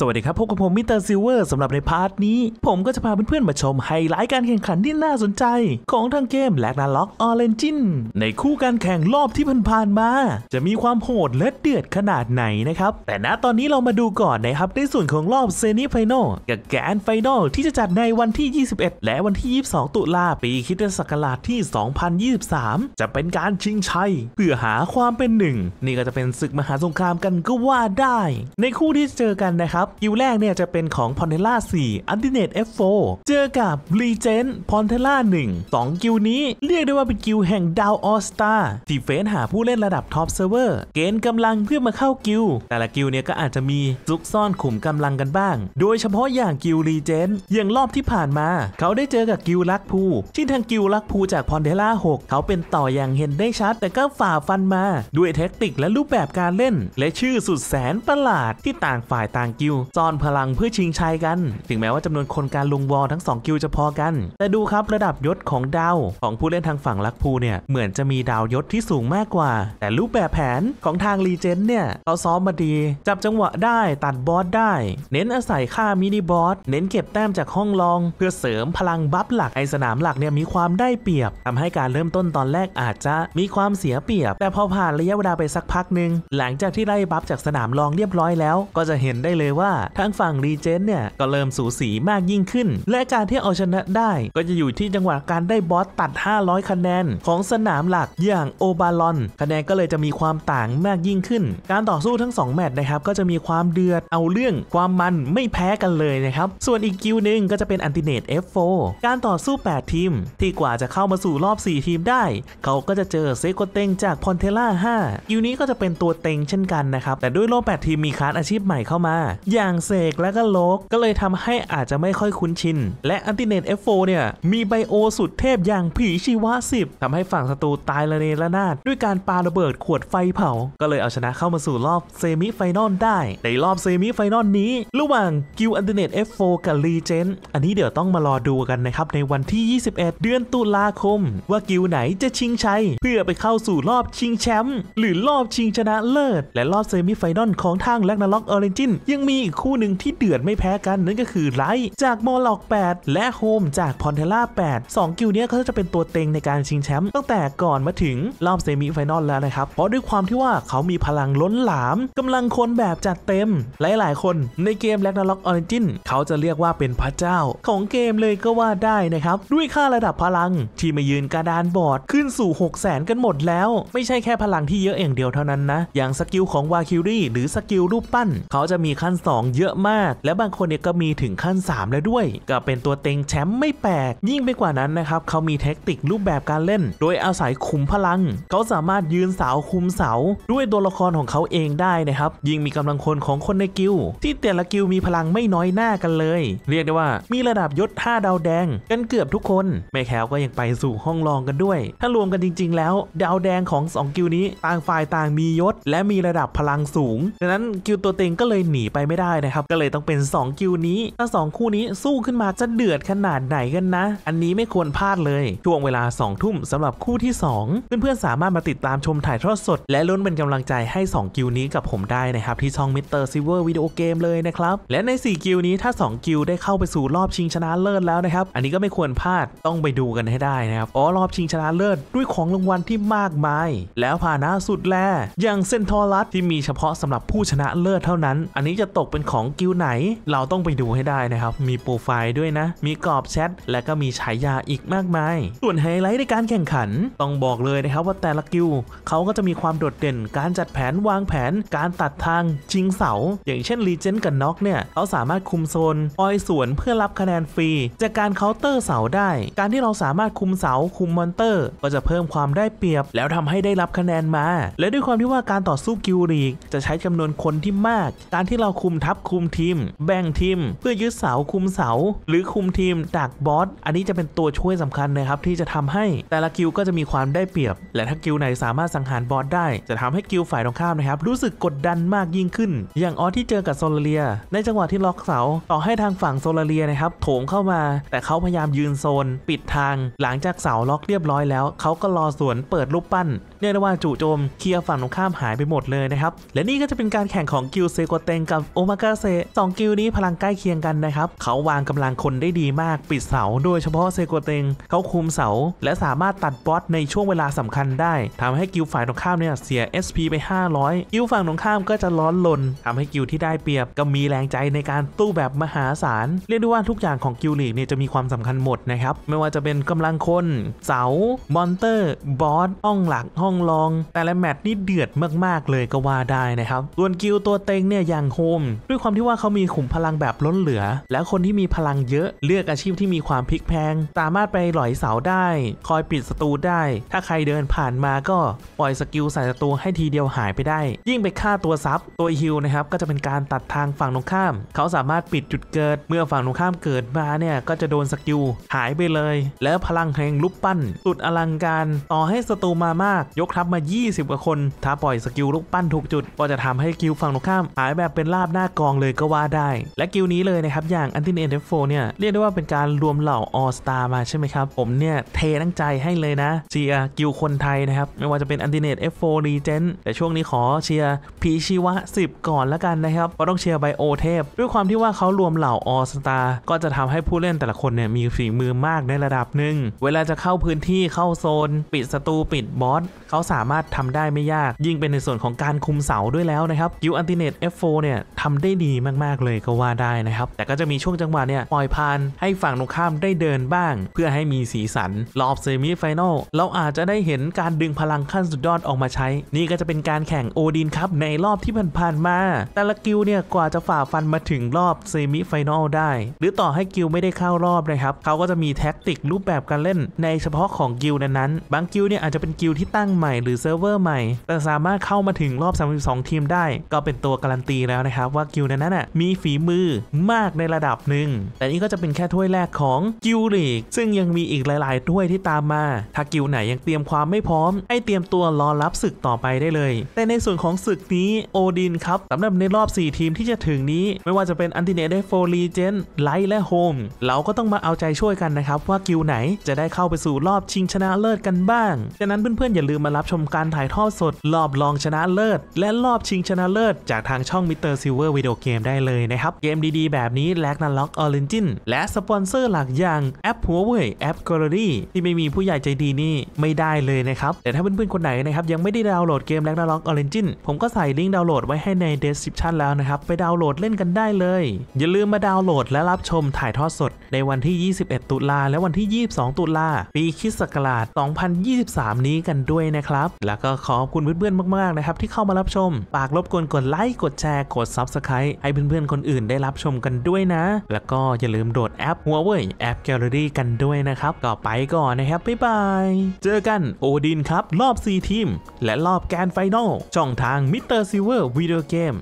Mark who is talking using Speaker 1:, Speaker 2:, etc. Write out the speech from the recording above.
Speaker 1: สวัสดีครับ พบกับผมมิเตอร์ซิลเวอร์สำหรับในพาร์ทนี้ ผมก็จะพาเพื่อนๆ มาชมไฮไลท์การแข่งขันที่น่าสนใจ ของทางเกมแลกนาล็อกออเรนจินในคู่การแข่งรอบที่ผ่านๆมา จะมีความโหดและเดือดขนาดไหนนะครับ แต่ณตอนนี้เรามาดูก่อนนะครับในส่วนของรอบเซนิไฟนลกับแกนไฟนลที่จะจัดในวันที่ 21 และวันที่ 22 ตุลาปีคิดศักราชที่ 2023 จะเป็นการชิงชัยเพื่อหาความเป็นหนึ่งนี่ก็จะเป็นศึกมหาสงครามกันก็ว่าได้ ในคู่ที่เจอกันนะครับคิวแรกเนี่ยจะเป็นของพอนเทล่า4 u l t i n a t e F4 เจอกับ r e g e n ่าหนึ่งส1 2คิวนี้ เรียกได้ว่าเป็นคิวแห่งดาวออสตาที่เฟ้นหาผู้เล่นระดับท็อปเซิร์ฟเวอร์เกณฑ์กำลังเพื่อมาเข้ากิวแต่ละกิวเนี่ยก็อาจจะมีซุกซ่อนขุมกำลังกันบ้าง โดยเฉพาะอย่างกิวรีเจนอย่างรอบที่ผ่านมา เขาได้เจอกับกิวลักพูที่ทางกิวลักพูจากพอนเทล่า6เขาเป็นต่ออย่างเห็นได้ชัด แต่ก็ฝ่าฟันมาด้วยเทคนิคและรูปแบบการเล่น และชื่อสุดแสนประหลาดที่ต่างฝ่ายต่างกิวซ่อนพลังเพื่อชิงชัยกัน ถึงแม้ว่าจำนวนคนการลงวอลทั้ง2กิลจะพอกัน แต่ดูครับระดับยศของดาว ของผู้เล่นทางฝั่งลักพูเนี่ย เหมือนจะมีดาวยศที่สูงมากกว่า แต่รูปแบบแผนของทางรีเจนเนี่ยเขาซ้อมมาดี จับจังหวะได้ตัดบอสได้ เน้นอาศัยค่ามินิบอส เน้นเก็บแต้มจากห้องลอง เพื่อเสริมพลังบัฟหลักไอสนามหลักเนี่ยมีความได้เปรียบ ทำให้การเริ่มต้นตอนแรกอาจจะมีความเสียเปรียบ แต่พอผ่านระยะเวลาไปสักพักหนึ่งหลังจากที่ได้บัฟจากสนามลองเรียบร้อยแล้ว ก็จะเห็นได้เลยว่าาทางฝั่งรีเจนเนี่ย ก็เริ่มสูสีมากยิ่งขึ้น และการที่เอาชนะได้ ก็จะอยู่ที่จังหวะการได้บอสตัด 500คะแนนของสนามหลักอย่างโอบาลอนคะแนนก็เลยจะมีความต่างมากยิ่งขึ้น การต่อสู้ทั้ง 2 แมตช์นะครับ ก็จะมีความเดือด เอาเรื่องความมันไม่แพ้กันเลยนะครับ ส่วนอีกกิวหนึ่งก็จะเป็นอันติเนตเอ F4 การต่อสู้ 8 ทีม ที่กว่าจะเข้ามาสู่รอบ 4 ทีมได้ เขาก็จะเจอเซโกเตงจากพอนเทล่า5กิวนี้ก็จะเป็นตัวเต็งเช่นกันนะครับแต่ด้วยรอบ8ทีมมีคาร์ดอาชีพใหม่เข้ามาอยอย่างเสกและก็โลกก็เลยทำให้อาจจะไม่ค่อยคุ้นชิน และอันติเนตเอฟโฟเนี่ยมีไบโอสุดเทพอย่างผีชีวะ 10 ทำให้ฝั่งศัตรูตายละเนระนาด ด้วยการปาระเบิดขวดไฟเผาก็เลยเอาชนะเข้ามาสู่รอบเซมิไฟนอลได้ในรอบเซมิไฟนอลนี้ระหว่างกิวอันติเนตเอฟโฟกับรีเจนอันนี้เดี๋ยวต้องมารอดูกันนะครับในวันที่ 21 เดือนตุลาคม ว่ากิวไหนจะชิงชัยเพื่อไปเข้าสู่รอบชิงแชมป์หรือรอบชิงชนะเลิศและรอบเซมิไฟนอลของทางแลกนาล็อกออริจินยังมีอีกคู่หนึ่งที่เดือด ไม่แพ้กันนั่นก็คือ ไลท์จากมอลล็อก 8 และ โฮม จาก พอนเทล่า8 2กิลเนี้ยเขาจะเป็นตัวเต็งในการชิง แชมป์ตั้งแต่ก่อนมาถึงรอบเซมิไฟนอล แล้ว นะครับ เพราะด้วยความที่ว่าเขามีพลังล้นหลาม กำลัง คน แบบจัดเต็ม หลายยคน ในเกมแลกนาล็อกออริจินเขาจะเรียกว่าเป็นพระเจ้า ของเกมเลยก็ว่าได้นะครับด้วยค่าระดับพลังที่มายืนกระดานบอร์ดขึ้นสู่ 6 0 0 0 0นกันหมดแล้วไม่ใช่แค่พลังที่เยอะเอยงเดียวเท่านั้นนะอย่างสกิลของวาคิรี่หรือสกิลรูปปั้น เขาจะมีขั้น2เยอะมาก และบางคนเนี่ยก็มีถึงขั้น3แล้วด้วยก็เป็นตัวเต็งแชมป์ไม่แปลกยิ่งไปกว่านั้นนะครับเขามีเทคนิครูปแบบการเล่น โดยอาศัยขุมพลังเขาสามารถยืนเสาคุมเสา ด้วยตัวละครของเขาเองได้นะครับยิ่งมีกำลังคนของคนในกิลที่แต่ละกิลมีพลังไม่น้อยหน้ากันเลย เรียกได้ว่า มีระดับยศ 5 ดาวแดง กันเกือบทุกคนแม่แควก็ยังไปสู่ห้องรองกันด้วย ถ้ารวมกันจริงๆ แล้ว ดาวแดงของ2กิลนี้ต่างฝ่ายต่างมียศและมีระดับพลังสูงดังนั้นกิลตัวเต็งก็เลยหนีไปไม่ได้นะครับก็เลยต้องเป็น2คิวนี้ถ้า 2 คู่นี้สู้ขึ้นมาจะเดือดขนาดไหนกันนะอันนี้ไม่ควรพลาดเลยช่วงเวลา 2 ทุ่มสำหรับคู่ที่ 2 เพื่อนๆ สามารถมาติดตามชมถ่ายทอดสดและลุ้นเป็นกำลังใจให้2คิวนี้กับผมได้นะครับที่ช่องมิสเตอร์ซิเวอร์วิดีโอเกมเลยนะครับและใน4คิวนี้ถ้า2คิวได้เข้าไปสู่รอบชิงชนะเลิศแล้วนะครับอันนี้ก็ไม่ควรพลาดต้องไปดูกันให้ได้นะครับอ๋อรอบชิงชนะเลิศด้วยของรางวัลที่มากมาย แล้วภานะสุดแลอย่างเซนทอรัสที่มีเฉพาะสำหรับผู้ชนะเลิศเท่านั้น อันนี้จะตกกเป็นของกิวไหนเราต้องไปดูให้ได้นะครับ มีโปรไฟล์ด้วยนะ มีกรอบแชท และก็มีฉายาอีกมากมาย ส่วนไฮไลท์ในการแข่งขันต้องบอกเลยนะครับว่าแต่ละกิวเขาก็จะมีความโดดเด่น การจัดแผนวางแผน การตัดทางชิงเสา อย่างเช่นรีเจนต์กับน็อกเนี่ยเขาสามารถคุมโซนออยสวนเพื่อรับคะแนนฟรี จากการเคาน์เตอร์เสาได้ การที่เราสามารถคุมเสาคุมมอนเตอร์ ก็จะเพิ่มความได้เปรียบ แล้วทำให้ได้รับคะแนนมาและด้วยความที่ว่าการต่อสู้กิวรีกจะใช้จำนวนคนที่มาก การที่เราคุมทัพคุมทีม แบ่งทีมเพื่อยึดเสาคุมเสา หรือคุมทีมจากบอสอันนี้จะเป็นตัวช่วยสำคัญนะครับที่จะทำให้แต่ละกิลก็จะมีความได้เปรียบ และถ้ากิลไหนสามารถสังหารบอสได้จะทำให้กิลฝ่ายตรงข้ามนะครับ รู้สึกกดดันมากยิ่งขึ้น อย่างออสที่เจอกับโซลาเรียในจังหวะที่ล็อกเสาต่อให้ทางฝั่งโซลาเรียนะครับโถงเข้ามาแต่เขาพยายามยืนโซน ปิดทางหลังจากเสาล็อกเรียบร้อยแล้วเขาก็รอสวนเปิดรูปปั้นเนียอได้ว่าจู่โจมเคลียร์ฝั่งตรงข้ามหายไปหมดเลยนะครับและนี่ก็จะเป็นการแข่งของกิลเซโกเตงกับโอมมากาเซสองกิลนี้พลังใกล้เคียงกันนะครับ เขาวางกำลังคนได้ดีมากปิดเสาโดยเฉพาะเซโกเตงเขาคุมเสา และสามารถตัดบอสในช่วงเวลาสำคัญได้ทำให้กิลฝ่ายตรงข้ามเนี่ยเสีย SP ไป 500 กิลฝั่งตรงข้ามก็จะร้อนลนทำให้กิลที่ได้เปรียบ ก็มีแรงใจในการตู้แบบมหาศาลเรียกได้ว่าทุกอย่างของกิลลีกเนี่ยจะมีความสำคัญหมดนะครับไม่ว่าจะเป็นกำลังคน เสา มอนเตอร์ บอสห้องหลัก ห้องรอง แต่ละแมตช์นี่เดือดมากๆ เลยก็ว่าได้นะครับส่วนกิลตัวเต็งเนี่ยอย่างโฮมด้วยความที่ว่าเขามีขุมพลังแบบล้นเหลือ และคนที่มีพลังเยอะ เลือกอาชีพที่มีความพลิกแพง สามารถไปหลอยเสาได้ คอยปิดศัตรูได้ ถ้าใครเดินผ่านมาก็ปล่อยสกิลใส่ศัตรูให้ทีเดียวหายไปได้ ยิ่งไปฆ่าตัวซับตัวฮิลนะครับ ก็จะเป็นการตัดทางฝั่งตรงข้าม เขาสามารถปิดจุดเกิด เมื่อฝั่งตรงข้ามเกิดมาเนี่ยก็จะโดนสกิลหายไปเลย แล้วพลังแห่งลูกปั้นสุดอลังการ ต่อให้ศัตรูมามากยกทัพมา 20 กว่าคน ถ้าปล่อยสกิลลูกปั้นถูกจุด ก็จะทำให้คิลฝั่งตรงข้ามหายแบบเป็นลาบหน้าากองเลยก็ว่าได้และกิลนี้เลยนะครับอย่างอันติเนเดฟโฟเนี่ยเรียกได้ว่าเป็นการรวมเหล่าออสตามาใช่ไหมครับผมเนี่ยเทตั้งใจให้เลยนะเชียร์กิลคนไทยนะครับไม่ว่าจะเป็นอันติเนตเดฟโฟรีเจนแต่ช่วงนี้ขอเชียร์พีชีวะ10 ก่อนละกันนะครับเพราะต้องเชียร์ไบโอเทพด้วยความที่ว่าเขารวมเหล่าออสตาก็จะทำให้ผู้เล่นแต่ละคนเนี่ยมีฝีมือมากในระดับหนึ่งเวลาจะเข้าพื้นที่เข้าโซน ปิดศัตรูปิดบอสเขาสามารถทำได้ไม่ยาก ยิ่งเป็นในส่วนของการคุมเสาด้วยแล้วนะครับกิลอันติเนตเอฟโฟเนี่ยทำได้ดีมาก ๆ เลยก็ว่าได้นะครับ แต่ก็จะมีช่วงจังหวะเนี่ย ปล่อยพานให้ฝั่งตรงข้ามได้เดินบ้าง เพื่อให้มีสีสันรอบเซมิไฟแนลเราอาจจะได้เห็นการดึงพลังขั้นสุดยอดออกมาใช้ นี่ก็จะเป็นการแข่งโอดินครับในรอบที่ผ่านๆมา แต่ละกิลเนี่ยกว่าจะฝ่าฟันมาถึงรอบเซมิไฟแนลได้ หรือต่อให้กิลไม่ได้เข้ารอบนะครับเขาก็จะมีแท็กติกรูปแบบการเล่น ในเฉพาะของกิลนั้นๆบางกิลเนี่ยอาจจะเป็นกิลที่ตั้งใหม่หรือเซิร์ฟเวอร์ใหม่แต่สามารถเข้ามาถึงรอบ 32 ทีมได้ก็เป็นตัวการันตีแล้วนะครับว่ากิลด์นั้นน่ะมีฝีมือมากในระดับหนึ่งแต่ นี่ก็จะเป็นแค่ถ้วยแรกของกิลด์ลีก ซึ่งยังมีอีกหลายๆถ้วยที่ตามมา ถ้ากิลด์ไหนยังเตรียมความไม่พร้อม ให้ เตรียมตัวรอรับศึกต่อไปได้เลย แต่ในส่วนของศึกนี้โอดินครับสำหรับในรอบ4ทีมที่จะถึงนี้ไม่ว่าจะเป็นอันติเนตได้โฟลีเจนไลท์และโฮมเราก็ต้องมาเอาใจช่วยกันนะครับ ว่ากิลด์ไหนจะได้เข้าไปสู่รอบชิงชนะเลิศกันบ้างดังนั้นเพื่อนๆอย่าลืมมารับชมการถ่ายทอดสด รอบรองชนะเลิศ และรอบชิงชนะเลิศ จากทางช่องมิเตอร์ซิลเวอร์ร์วิดีโอเกมได้เลยนะครับเกมดีๆแบบนี้แลกนัลล็อกออริจินและ สปอนเซอร์หลักอย่างแอปหัวเว่ยแอปกรอรี่ที่ไม่มีผู้ใหญ่ใจดีนี่ ไม่ได้เลยนะครับ แต่ถ้าเพื่อนๆ คนไหนนะครับยังไม่ได้ดาวน์โหลดเกมแลกนัลล็อกออริจินผมก็ใส่ลิงก์ดาวน์โหลด ไว้ให้ในเดสคริปชันแล้วนะครับ ไปดาวน์โหลดเล่นกันได้เลย อย่าลืมมาดาวน์โหลดและรับชมถ่ายทอดสดในวันที่ 21 ตุลาและวันที่ 22 ตุลาปีคริสต์ศักราช 2023 นี้กันด้วยนะครับแล้วก็ขอบคุณเพื่อนๆมากๆนะครับที่เข้ามารับชมฝากรบกวนกดไลค์กดแชร์กดซั b ส Subscribe ให้เพื่อนๆ คนอื่นได้รับชมกันด้วยนะ แล้วก็อย่าลืมโดดแอป Huawei แอป Gallery กันด้วยนะครับก็ไปก่อนนะครับ บ๊ายบาย เจอกัน โอดินครับ รอบ 4 ทีม และรอบแกนไฟนอล ช่องทางมิเตอร์ซ s เวอร์วิดีโอเกม